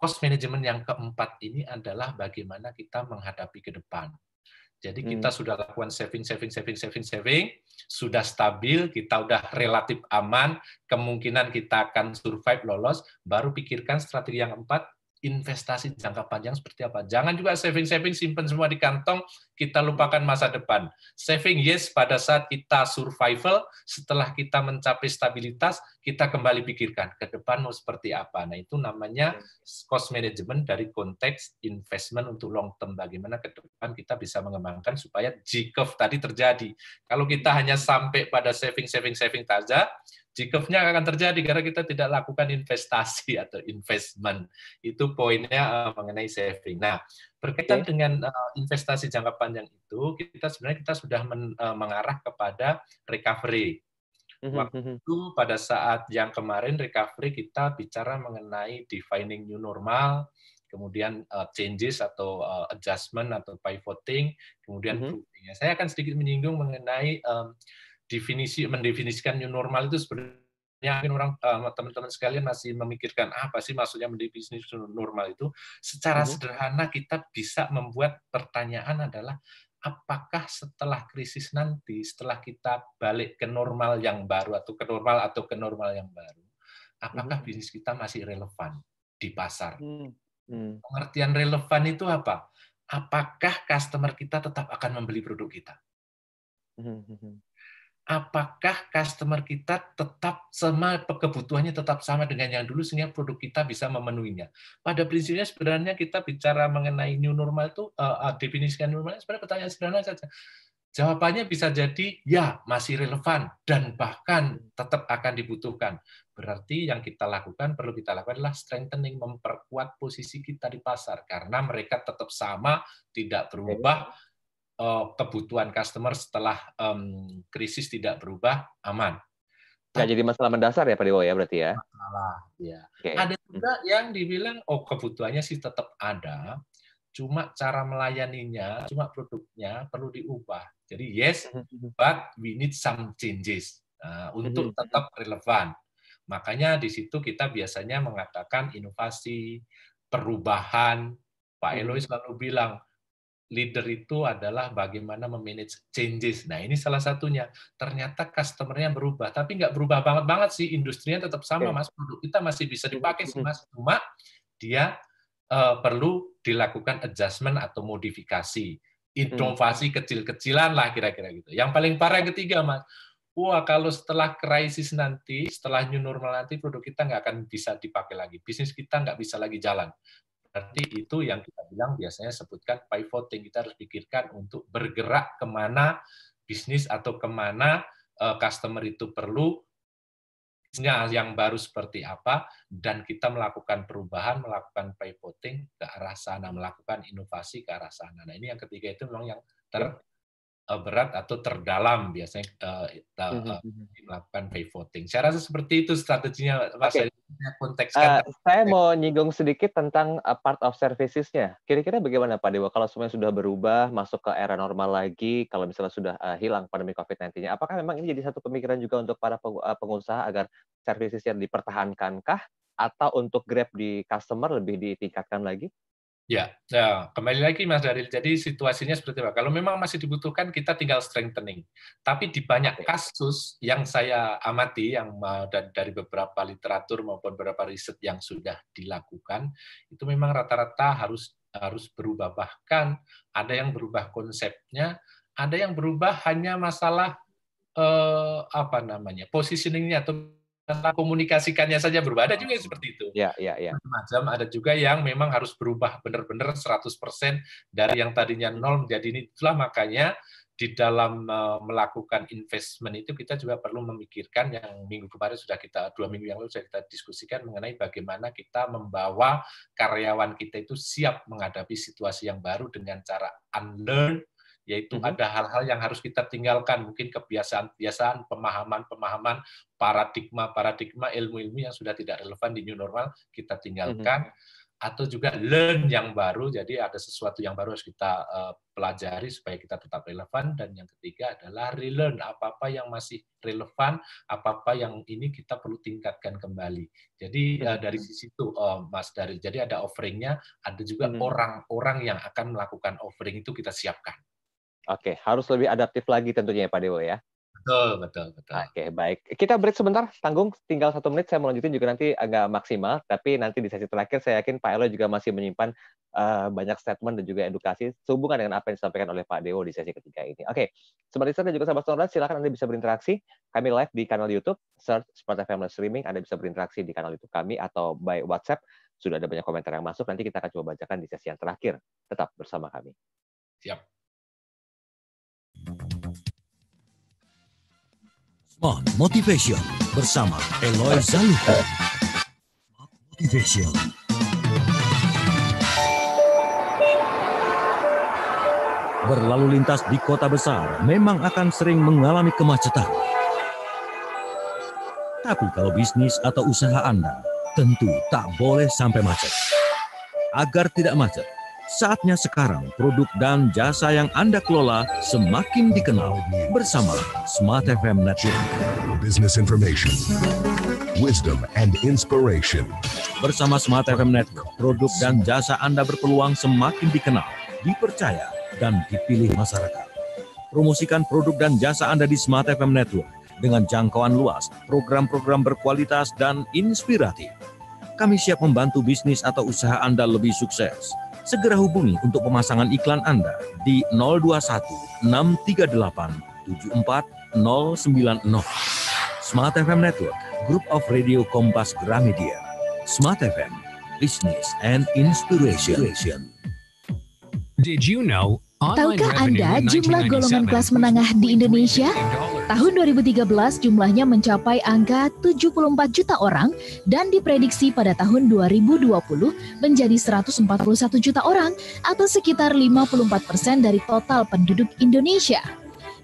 cost management yang keempat ini adalah bagaimana kita menghadapi ke depan jadi kita hmm. sudah lakukan saving, saving, saving, saving, saving, sudah stabil, kita sudah relatif aman, kemungkinan kita akan survive lolos, baru pikirkan strategi yang keempat, investasi jangka panjang seperti apa. Jangan juga saving-saving simpen semua di kantong, kita lupakan masa depan. Saving yes pada saat kita survival, setelah kita mencapai stabilitas, kita kembali pikirkan ke depan mau seperti apa. Nah, itu namanya cost management dari konteks investment untuk long term. Bagaimana ke depan kita bisa mengembangkan supaya G-curve tadi terjadi. Kalau kita hanya sampai pada saving-saving-saving saja, saving, saving, jikovnya akan terjadi karena kita tidak lakukan investasi (laughs) atau investment. Itu poinnya eh, mengenai saving. Nah, berkaitan okay. dengan eh, investasi jangka panjang itu, kita sebenarnya kita sudah men, eh, mengarah kepada recovery. Mhm, Waktu itu mhm. pada saat yang kemarin recovery kita bicara mengenai defining new normal, kemudian changes atau adjustment atau pivoting, kemudian mm -hmm. Saya akan sedikit menyinggung mengenai definisi mendefinisikan new normal itu sebenarnya mungkin orang eh, teman-teman sekalian masih memikirkan ah, apa sih maksudnya mendefinisikan new normal itu. Secara uhum. sederhana kita bisa membuat pertanyaan adalah apakah setelah krisis nanti setelah kita balik ke normal yang baru atau ke normal atau ke normal yang baru apakah mhm. bisnis kita masih relevan di pasar? Hmm, hmm. Pengertian relevan itu apa? Apakah customer kita tetap akan membeli produk kita? Hmm, hmm, apakah customer kita tetap sama kebutuhannya tetap sama dengan yang dulu sehingga produk kita bisa memenuhinya. Pada prinsipnya sebenarnya kita bicara mengenai new normal itu uh, normalnya new sebenarnya pertanyaan sederhana saja. Jawabannya bisa jadi ya masih relevan dan bahkan tetap akan dibutuhkan. Berarti yang kita lakukan perlu kita lakukan adalah strengthening memperkuat posisi kita di pasar karena mereka tetap sama, tidak berubah, Eh, kebutuhan customer setelah um, krisis tidak berubah aman. Tidak jadi masalah mendasar ya Pak Dewo ya berarti ya? Masalah, ya. Okay. Ada juga yang dibilang, oh kebutuhannya sih tetap ada, cuma cara melayaninya, cuma produknya perlu diubah. Jadi yes, (laughs) but we need some changes uh, untuk mhm. tetap relevan. Makanya di situ kita biasanya mengatakan inovasi, perubahan. Pak Eloy mhm. selalu bilang, leader itu adalah bagaimana memanage changes. Nah, ini salah satunya. Ternyata customernya berubah, tapi nggak berubah banget banget sih. Industrinya tetap sama, mas. Produk kita masih bisa dipakai sih, mas. Cuma dia uh, perlu dilakukan adjustment atau modifikasi, hmm. inovasi kecil-kecilan lah kira-kira gitu. Yang paling parah yang ketiga, mas. Wah, kalau setelah krisis nanti, setelah new normal nanti, produk kita nggak akan bisa dipakai lagi. Bisnis kita nggak bisa lagi jalan. Berarti itu yang kita bilang biasanya sebutkan pivoting. Kita harus pikirkan untuk bergerak kemana bisnis atau kemana uh, customer itu perlu yang baru seperti apa dan kita melakukan perubahan, melakukan pivoting ke arah sana, melakukan inovasi ke arah sana. Nah ini yang ketiga itu memang yang terberat eh, atau terdalam biasanya uh, uh, melakukan pivoting. Saya rasa seperti itu strateginya Mas. Okay. Nah, kontekskan. Uh, saya mau nyinggung sedikit tentang uh, part of servicesnya. Kira-kira bagaimana Pak Dewa kalau semuanya sudah berubah, masuk ke era normal lagi, kalau misalnya sudah uh, hilang pandemi COVID-19-nya, apakah memang ini jadi satu pemikiran juga untuk para pengusaha agar servicesnya dipertahankankah atau untuk grab di customer lebih ditingkatkan lagi? Ya, ya, kembali lagi Mas Daril. Jadi situasinya seperti apa? Kalau memang masih dibutuhkan, kita tinggal strengthening. Tapi di banyak kasus yang saya amati, yang dari beberapa literatur maupun beberapa riset yang sudah dilakukan, itu memang rata-rata harus harus berubah. Bahkan ada yang berubah konsepnya, ada yang berubah hanya masalah eh, apa namanya positioningnya atau cara komunikasikannya saja berubah. Ada juga yang seperti itu. Ya, ya, ya. Macam ada juga yang memang harus berubah benar-benar 100% dari yang tadinya nol menjadi ini. Itulah makanya di dalam eh, melakukan investment itu kita juga perlu memikirkan yang minggu kemarin sudah kita dua minggu yang lalu sudah kita diskusikan mengenai bagaimana kita membawa karyawan kita itu siap menghadapi situasi yang baru dengan cara unlearn, yaitu mm -hmm. ada hal-hal yang harus kita tinggalkan, mungkin kebiasaan-kebiasaan, pemahaman-pemahaman, paradigma-paradigma ilmu-ilmu yang sudah tidak relevan di new normal kita tinggalkan. Mm -hmm atau juga learn yang baru jadi ada sesuatu yang baru harus kita uh, pelajari supaya kita tetap relevan dan yang ketiga adalah relearn apa-apa yang masih relevan apa-apa yang ini kita perlu tingkatkan kembali jadi uh, dari sisi itu uh, Mas Dari jadi ada offeringnya ada juga mm-hmm. orang-orang hmm. yang akan melakukan offering itu kita siapkan Oke, harus lebih adaptif lagi tentunya ya Pak Dewo ya. Betul, betul, betul. Oke, baik. Kita break sebentar, tanggung tinggal satu menit. Saya melanjutin juga nanti agak maksimal, tapi nanti di sesi terakhir saya yakin Pak Elo juga masih menyimpan uh, banyak statement dan juga edukasi sehubungan dengan apa yang disampaikan oleh Pak Dewo di sesi ketiga ini. Oke, Smart dan juga sahabat Sonora, silakan Anda bisa berinteraksi. Kami live di kanal YouTube, search Smart FM Streaming, Anda bisa berinteraksi di kanal YouTube kami atau by WhatsApp. Sudah ada banyak komentar yang masuk, nanti kita akan coba bacakan di sesi yang terakhir. Tetap bersama kami. Siap. Motivation bersama Eloy Zaluhu. Motivation. Berlalu lintas di kota besar memang akan sering mengalami kemacetan. Tapi kalau bisnis atau usaha Anda, tentu tak boleh sampai macet. Agar tidak macet, Saatnya sekarang produk dan jasa yang Anda kelola semakin dikenal bersama Smart FM Network. Business information, wisdom and inspiration. Bersama Smart FM Network, produk dan jasa Anda berpeluang semakin dikenal, dipercaya, dan dipilih masyarakat. Promosikan produk dan jasa Anda di Smart FM Network dengan jangkauan luas, program-program berkualitas dan inspiratif. Kami siap membantu bisnis atau usaha Anda lebih sukses Segera hubungi untuk pemasangan iklan Anda di 021 638 74090. Smart FM Network, Group of Radio Kompas Gramedia. Smart FM, Business and Inspiration. Did you know Tahukah Anda jumlah golongan kelas menengah di Indonesia? Tahun 2013 jumlahnya mencapai angka 74 juta orang dan diprediksi pada tahun 2020 menjadi 141 juta orang atau sekitar 54 persen dari total penduduk Indonesia.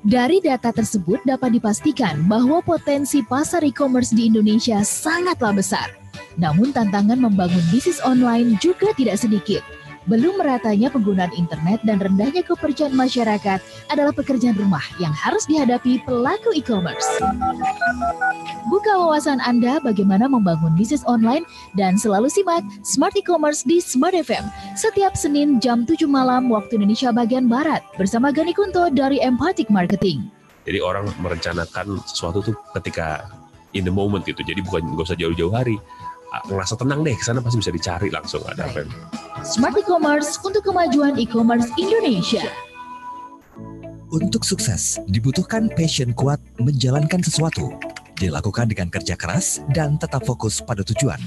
Dari data tersebut dapat dipastikan bahwa potensi pasar e-commerce di Indonesia sangatlah besar. Namun tantangan membangun bisnis online juga tidak sedikit belum meratanya penggunaan internet dan rendahnya kepercayaan masyarakat adalah pekerjaan rumah yang harus dihadapi pelaku e-commerce. Buka wawasan Anda bagaimana membangun bisnis online dan selalu simak Smart E-commerce di Smart FM setiap Senin jam 7 malam waktu Indonesia bagian Barat bersama Gani Kunto dari Empathic Marketing. Jadi orang merencanakan sesuatu tuh ketika in the moment gitu. Jadi bukan gak usah jauh-jauh hari merasa tenang deh, sana pasti bisa dicari langsung ada apa Smart e-commerce untuk kemajuan e-commerce Indonesia. Untuk sukses, dibutuhkan passion kuat menjalankan sesuatu. Dilakukan dengan kerja keras dan tetap fokus pada tujuan.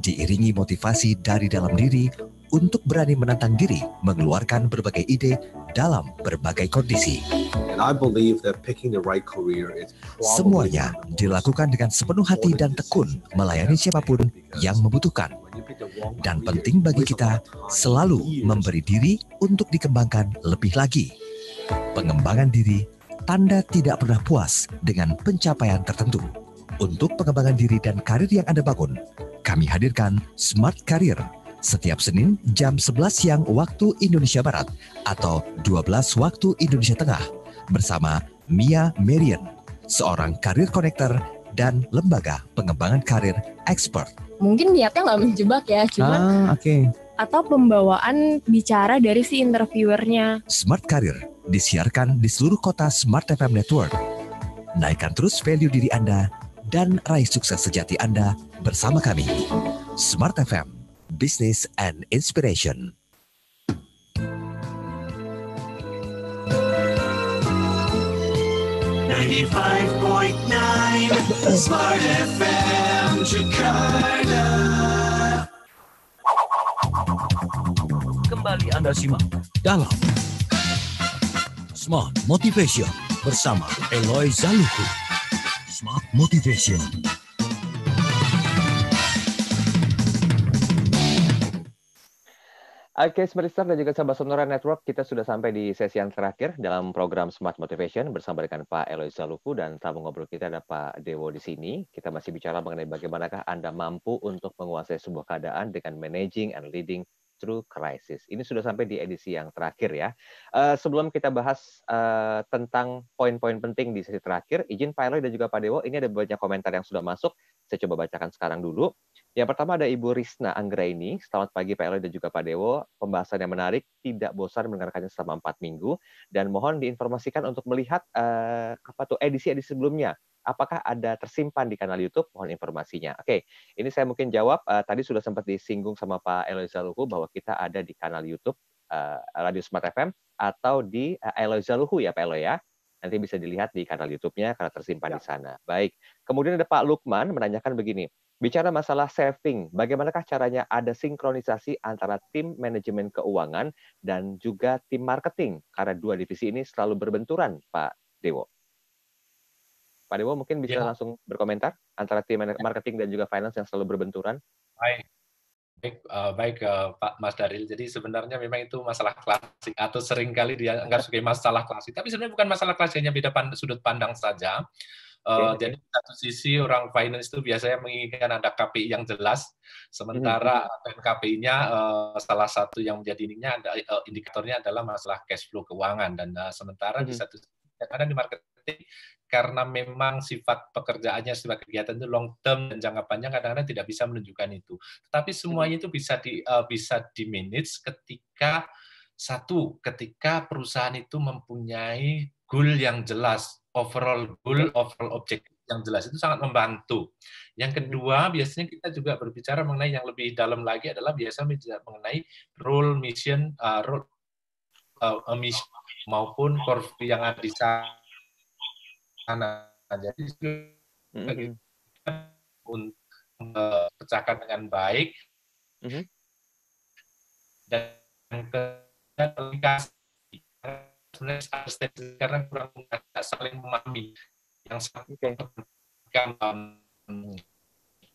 Diiringi motivasi dari dalam diri untuk berani menantang diri mengeluarkan berbagai ide dalam berbagai kondisi. Semuanya dilakukan dengan sepenuh hati dan tekun melayani siapapun yang membutuhkan. Dan penting bagi kita selalu memberi diri untuk dikembangkan lebih lagi. Pengembangan diri tanda tidak pernah puas dengan pencapaian tertentu. Untuk pengembangan diri dan karir yang Anda bangun, kami hadirkan Smart Career setiap Senin jam 11 siang waktu Indonesia Barat atau 12 waktu Indonesia Tengah bersama Mia Merian, seorang karir konektor dan lembaga pengembangan karir expert. Mungkin niatnya nggak menjebak ya, cuma ah, okay. atau pembawaan bicara dari si interviewernya. Smart Karir disiarkan di seluruh kota Smart FM Network. Naikkan terus value diri Anda dan raih sukses sejati Anda bersama kami. Smart FM Business and Inspiration. Kembali Anda simak dalam Smart Motivation bersama Eloy Zaluku. Smart Motivation. Oke, Smart dan juga sahabat Sonora Network, kita sudah sampai di sesi yang terakhir dalam program Smart Motivation bersama dengan Pak Eloy Zaluku dan tamu ngobrol kita ada Pak Dewo di sini. Kita masih bicara mengenai bagaimanakah Anda mampu untuk menguasai sebuah keadaan dengan managing and leading Through Crisis. Ini sudah sampai di edisi yang terakhir ya. Uh, sebelum kita bahas uh, tentang poin-poin penting di sesi terakhir, izin Pak Eloy dan juga Pak Dewo, ini ada banyak komentar yang sudah masuk. Saya coba bacakan sekarang dulu. Yang pertama ada Ibu Risna Anggraini. Selamat pagi Pak Eloy dan juga Pak Dewo. Pembahasan yang menarik, tidak bosan mendengarkannya selama empat minggu. Dan mohon diinformasikan untuk melihat uh, apa tuh edisi-edisi sebelumnya apakah ada tersimpan di kanal YouTube? Mohon informasinya. Oke, ini saya mungkin jawab. Uh, tadi sudah sempat disinggung sama Pak Eloisa Luhu bahwa kita ada di kanal YouTube uh, Radio Smart FM atau di uh, Eloisa Luhu ya Pak Elo ya. Nanti bisa dilihat di kanal YouTube-nya karena tersimpan ya. di sana. Baik. Kemudian ada Pak Lukman menanyakan begini. Bicara masalah saving, bagaimanakah caranya ada sinkronisasi antara tim manajemen keuangan dan juga tim marketing? Karena dua divisi ini selalu berbenturan, Pak Dewo. Pak Dewo mungkin bisa ya. langsung berkomentar antara tim marketing dan juga finance yang selalu berbenturan. Baik, baik, uh, baik uh, Pak Mas Daril. Jadi sebenarnya memang itu masalah klasik atau seringkali dianggap sebagai masalah klasik. Tapi sebenarnya bukan masalah klasik, hanya beda pand sudut pandang saja. Uh, eh, okay. Jadi satu sisi orang finance itu biasanya menginginkan ada KPI yang jelas, sementara hmm KPI-nya uh, salah satu yang menjadi ininya ada uh, indikatornya adalah masalah cash flow keuangan dan uh, sementara di mhm. satu sisi kadang di marketing karena memang sifat pekerjaannya sifat kegiatan itu long term dan jangka panjang kadang-kadang tidak bisa menunjukkan itu. Tetapi semuanya itu bisa di uh, bisa di manage ketika satu ketika perusahaan itu mempunyai goal yang jelas, overall goal, overall objective yang jelas itu sangat membantu. Yang kedua, biasanya kita juga berbicara mengenai yang lebih dalam lagi adalah biasa mengenai role mission, uh, role uh, eh, mission maupun core yang ada di sana sana. Jadi mm-hmm. untuk eh, pecahkan dengan baik mm-hmm. dan ke komunikasi sebenarnya karena kurang saling memahami yang satu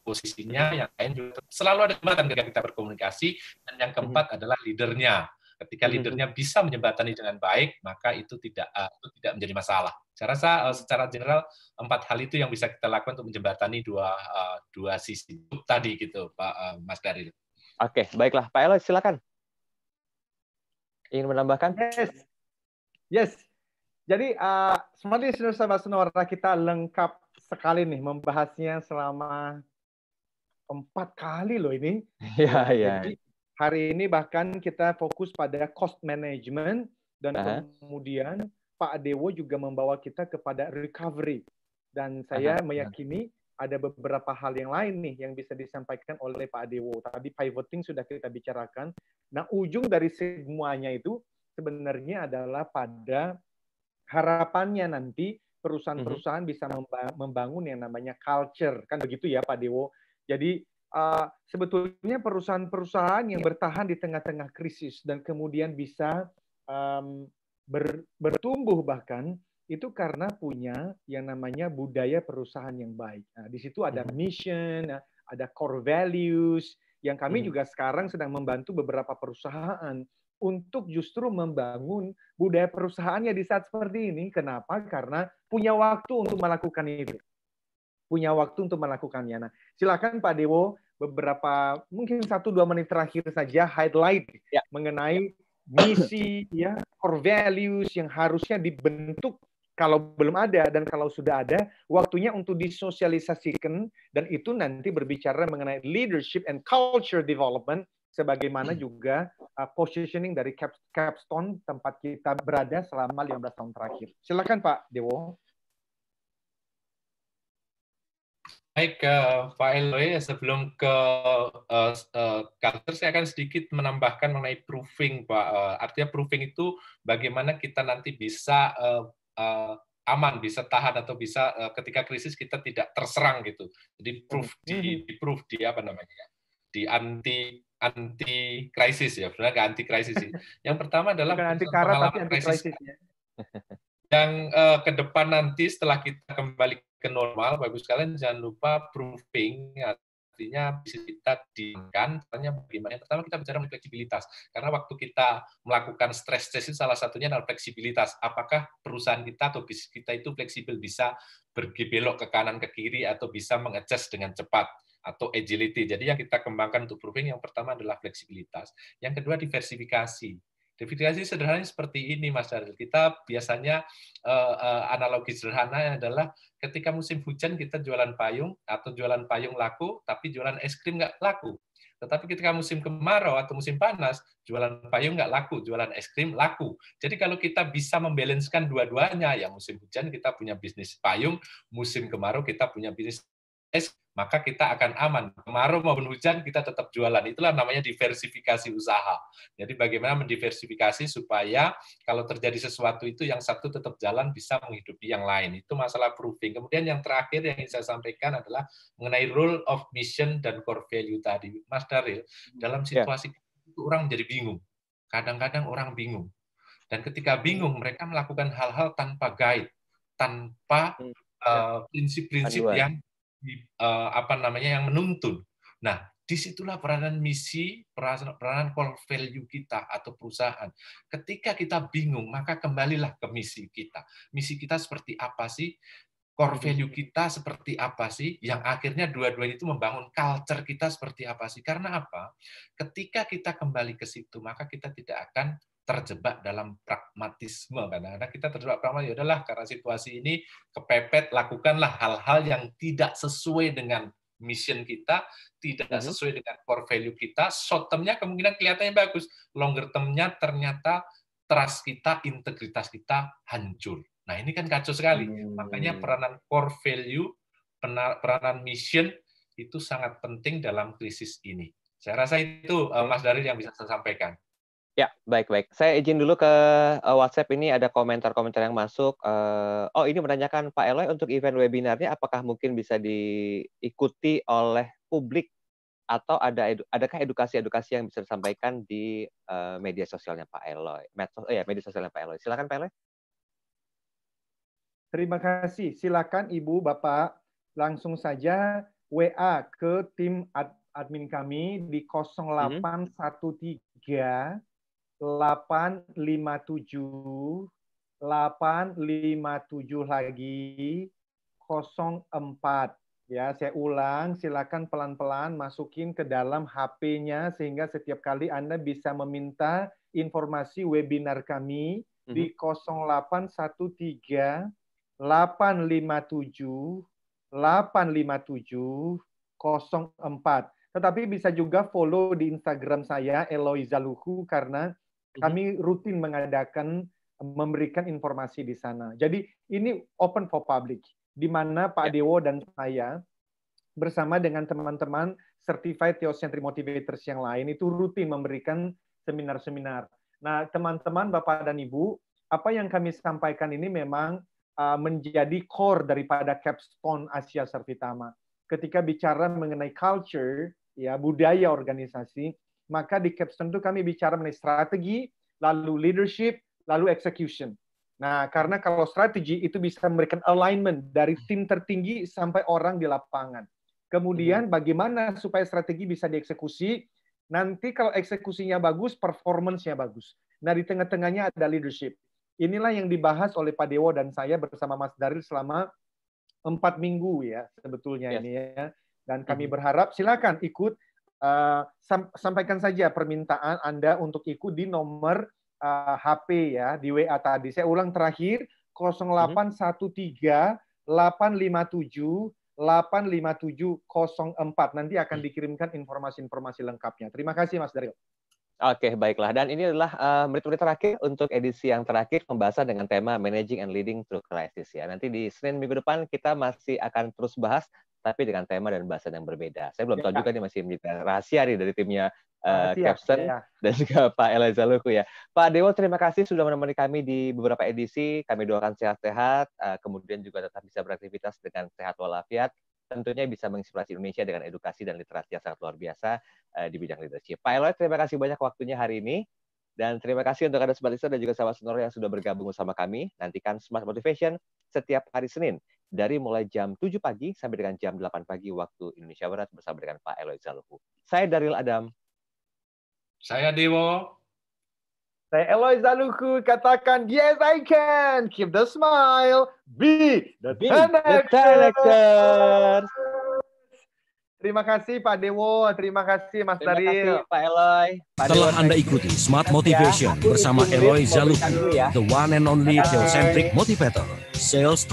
posisinya, yang lain juga selalu ada kesempatan ketika kita berkomunikasi dan yang keempat mm-hmm. adalah leadernya. Ketika mhm. leadernya bisa menjembatani dengan baik, maka itu tidak uh, itu tidak menjadi masalah. Saya rasa uh, secara general empat hal itu yang bisa kita lakukan untuk menjembatani dua uh, dua sisi tadi gitu, Pak uh, Mas Daril. Oke, baiklah Pak Elo, silakan. Ingin menambahkan? Yes, yes. Jadi uh, Smart sudah sama Sonora kita lengkap sekali nih membahasnya selama empat kali loh ini. (laughs) Iya, iya. Hari ini bahkan kita fokus pada cost management dan uh -huh. kemudian Pak Dewo juga membawa kita kepada recovery. Dan saya uh -huh. meyakini ada beberapa hal yang lain nih yang bisa disampaikan oleh Pak Dewo. Tadi pivoting sudah kita bicarakan. Nah, ujung dari semuanya itu sebenarnya adalah pada harapannya nanti perusahaan-perusahaan mhm. bisa membangun yang namanya culture. Kan begitu ya Pak Dewo. Jadi uh, sebetulnya perusahaan-perusahaan yang bertahan di tengah-tengah krisis dan kemudian bisa um, ber, bertumbuh bahkan itu karena punya yang namanya budaya perusahaan yang baik. Nah, di situ ada hmm. mission, eh, ada core values yang kami hmm. juga sekarang sedang membantu beberapa perusahaan untuk justru membangun budaya perusahaannya di saat seperti ini. Kenapa? Karena punya waktu untuk melakukan itu punya waktu untuk melakukannya. Nah, silakan Pak Dewo beberapa mungkin satu dua menit terakhir saja highlight ya. mengenai misi ya core values yang harusnya dibentuk kalau belum ada dan kalau sudah ada waktunya untuk disosialisasikan dan itu nanti berbicara mengenai leadership and culture development sebagaimana hmm. juga uh, positioning dari Cap Capstone tempat kita berada selama 15 tahun terakhir. Silakan Pak Dewo. Baik, ke Pak Eloy, sebelum ke uh, uh, saya akan sedikit menambahkan mengenai proofing, Pak. Uh, artinya proofing itu bagaimana kita nanti bisa uh, uh, aman, bisa tahan atau bisa uh, ketika krisis kita tidak terserang gitu. Jadi proof di, hmm. di proof di apa namanya? Ya? Di anti anti krisis ya, benar nggak anti krisis sih. (laughs) Yang pertama adalah Bukan anti karat tapi anti krisis. Ya. Yang uh, ke depan nanti setelah kita kembali ke normal, Bapak Ibu sekalian jangan lupa proofing artinya bisa kita dikan, soalnya bagaimana yang pertama kita bicara fleksibilitas karena waktu kita melakukan stress test itu salah satunya adalah fleksibilitas apakah perusahaan kita atau bisnis kita itu fleksibel bisa berbelok ke kanan ke kiri atau bisa mengecas dengan cepat atau agility jadi yang kita kembangkan untuk proofing yang pertama adalah fleksibilitas yang kedua diversifikasi Definisi sederhananya seperti ini, Mas Daryl. Kita biasanya eh, eh, analogi sederhana adalah ketika musim hujan kita jualan payung atau jualan payung laku, tapi jualan es krim nggak laku. Tetapi ketika musim kemarau atau musim panas, jualan payung nggak laku, jualan es krim laku. Jadi kalau kita bisa membalanskan dua-duanya, ya musim hujan kita punya bisnis payung, musim kemarau kita punya bisnis es maka kita akan aman. Kemarau maupun hujan kita tetap jualan. Itulah namanya diversifikasi usaha. Jadi bagaimana mendiversifikasi supaya kalau terjadi sesuatu itu yang satu tetap jalan bisa menghidupi yang lain. Itu masalah proofing. Kemudian yang terakhir yang ingin saya sampaikan adalah mengenai role of mission dan core value tadi. Mas Daril, dalam ya. situasi yeah. itu orang menjadi bingung. Kadang-kadang orang bingung. Dan ketika hmm. bingung, mereka melakukan hal-hal tanpa guide, tanpa hmm. eh, prinsip-prinsip uh, prinsip -prinsip yang Eh, apa namanya yang menuntun. Nah, disitulah peranan misi, peranan, peranan core value kita atau perusahaan. Ketika kita bingung, maka kembalilah ke misi kita. Misi kita seperti apa sih? Core value kita seperti apa sih? Yang akhirnya dua-duanya itu membangun culture kita seperti apa sih? Karena apa? Ketika kita kembali ke situ, maka kita tidak akan terjebak dalam pragmatisme. karena kadang kita terjebak pragmatis, ya udahlah karena situasi ini kepepet, lakukanlah hal-hal yang tidak sesuai dengan mission kita, tidak mhm. sesuai dengan core value kita. Short termnya kemungkinan kelihatannya bagus, longer termnya ternyata trust kita, integritas kita hancur. Nah ini kan kacau sekali. Hmm. Makanya peranan core value, peranan mission itu sangat penting dalam krisis ini. Saya rasa itu eh, Mas Dary yang bisa saya sampaikan. Ya, baik-baik. Saya izin dulu ke eh, WhatsApp ini ada komentar-komentar yang masuk. Eh, oh, ini menanyakan Pak Eloy untuk event webinarnya apakah mungkin bisa diikuti oleh publik atau ada edu adakah edukasi-edukasi yang bisa disampaikan di eh, media sosialnya Pak Eloy? Medsos oh ya, media sosialnya Pak Eloy. Silakan Pak Eloy. Terima kasih. Silakan Ibu, Bapak langsung saja WA ke tim admin kami di 0813 mm -hmm. 857 857 lagi 04 ya saya ulang silakan pelan-pelan masukin ke dalam HP-nya sehingga setiap kali Anda bisa meminta informasi webinar kami mhm. lima tujuh di 0813 857 857 04. Tetapi bisa juga follow di Instagram saya Eloiza Luhu karena Mhm. Kami rutin mengadakan memberikan informasi di sana. Jadi ini open for public di mana Pak ya. Dewo dan saya bersama dengan teman-teman certified theocentric motivators yang lain itu rutin memberikan seminar-seminar. Nah, teman-teman Bapak dan Ibu, apa yang kami sampaikan ini memang ah, menjadi core daripada capstone Asia Servitama. Ketika bicara mengenai culture, ya budaya organisasi, maka di capstone itu kami bicara mengenai strategi, lalu leadership, lalu execution. Nah, karena kalau strategi itu bisa memberikan alignment dari hmm. tim tertinggi sampai orang di lapangan. Kemudian hmm. bagaimana supaya strategi bisa dieksekusi? Nanti kalau eksekusinya bagus, performance-nya bagus. Nah, di tengah-tengahnya ada leadership. Inilah yang dibahas oleh Pak Dewo dan saya bersama Mas Daril selama empat minggu ya sebetulnya yes. ini ya. Dan kami hmm. berharap silakan ikut Eh, sampaikan saja permintaan Anda untuk ikut di nomor uh, eh, HP ya, di WA tadi. Saya ulang terakhir, 0813 857 Nanti akan dikirimkan informasi-informasi lengkapnya. Terima kasih Mas Daryl. Oke, baiklah. Dan ini adalah menit uh, menit -menit terakhir untuk edisi yang terakhir pembahasan dengan tema Managing and Leading Through Crisis ya. Nanti di Senin minggu depan kita masih akan terus bahas tapi dengan tema dan bahasa yang berbeda. Saya belum ya. tahu juga nih masih menjadi rahasia nih dari timnya uh, Capson ya. dan juga (laughs) Pak Eliza Luku ya. Pak Dewo terima kasih sudah menemani kami di beberapa edisi. Kami doakan sehat-sehat, uh, kemudian juga tetap bisa beraktivitas dengan sehat walafiat. Tentunya bisa menginspirasi Indonesia dengan edukasi dan literasi yang sangat luar biasa uh, di bidang leadership. Pak Eloy, terima kasih banyak waktunya hari ini. Dan terima kasih untuk ada Smart Listener dan juga sahabat sonor yang sudah bergabung bersama kami. Nantikan Smart Motivation setiap hari Senin dari mulai jam 7 pagi sampai dengan jam 8 pagi waktu Indonesia Barat bersama dengan Pak Eloy Zalhu. Saya Daril Adam. Saya Dewo. Saya Eloy Zaluku katakan, yes I can, keep the smile, be the, be the connector. Terima kasih Pak Dewo, terima kasih Mas terima Kasih, Pak Eloy. Pak Setelah Dewo, Anda ikuti Smart ya. Motivation ya, bersama Eloy Zaluku, ya. the one and only geocentric motivator, sales